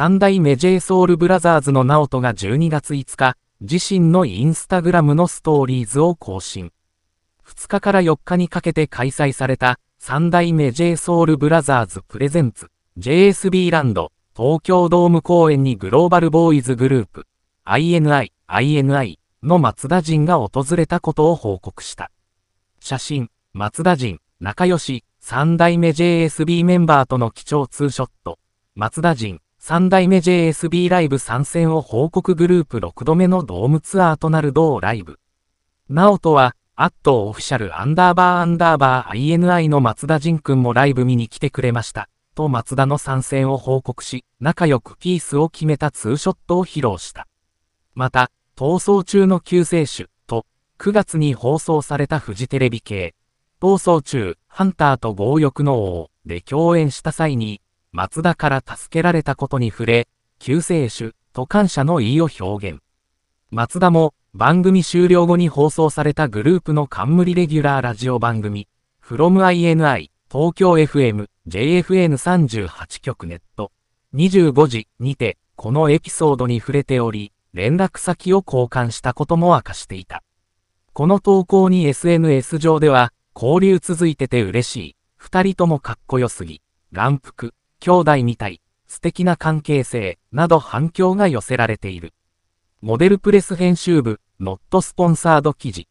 三代目 JSOULBROTHERS のナオトが12月5日、自身のインスタグラムのストーリーズを更新。2日から4日にかけて開催された、三代目 JSOULBROTHERS プレゼンツ、JSB ランド、東京ドーム公演にグローバルボーイズグループ、INI、INI の松田陣が訪れたことを報告した。写真、松田陣、仲良し、三代目 JSB メンバーとの貴重ツーショット、松田陣、3代目 JSB ライブ参戦を報告グループ6度目のドームツアーとなる同ライブ。なおとは、アットオフィシャルアンダーバーアンダーバー INI の松田仁くんもライブ見に来てくれました。と松田の参戦を報告し、仲良くピースを決めたツーショットを披露した。また、逃走中の救世主と、9月に放送されたフジテレビ系、逃走中、ハンターと強欲の王で共演した際に、松田から助けられたことに触れ、救世主と感謝の意を表現。松田も番組終了後に放送されたグループの冠レギュラーラジオ番組、from INI、東京 FM、JFN38 局ネット、25時にて、このエピソードに触れており、連絡先を交換したことも明かしていた。この投稿に SNS 上では、交流続いてて嬉しい。二人ともかっこよすぎ。眼福、兄弟みたい、素敵な関係性、など反響が寄せられている。モデルプレス編集部、ノットスポンサード記事。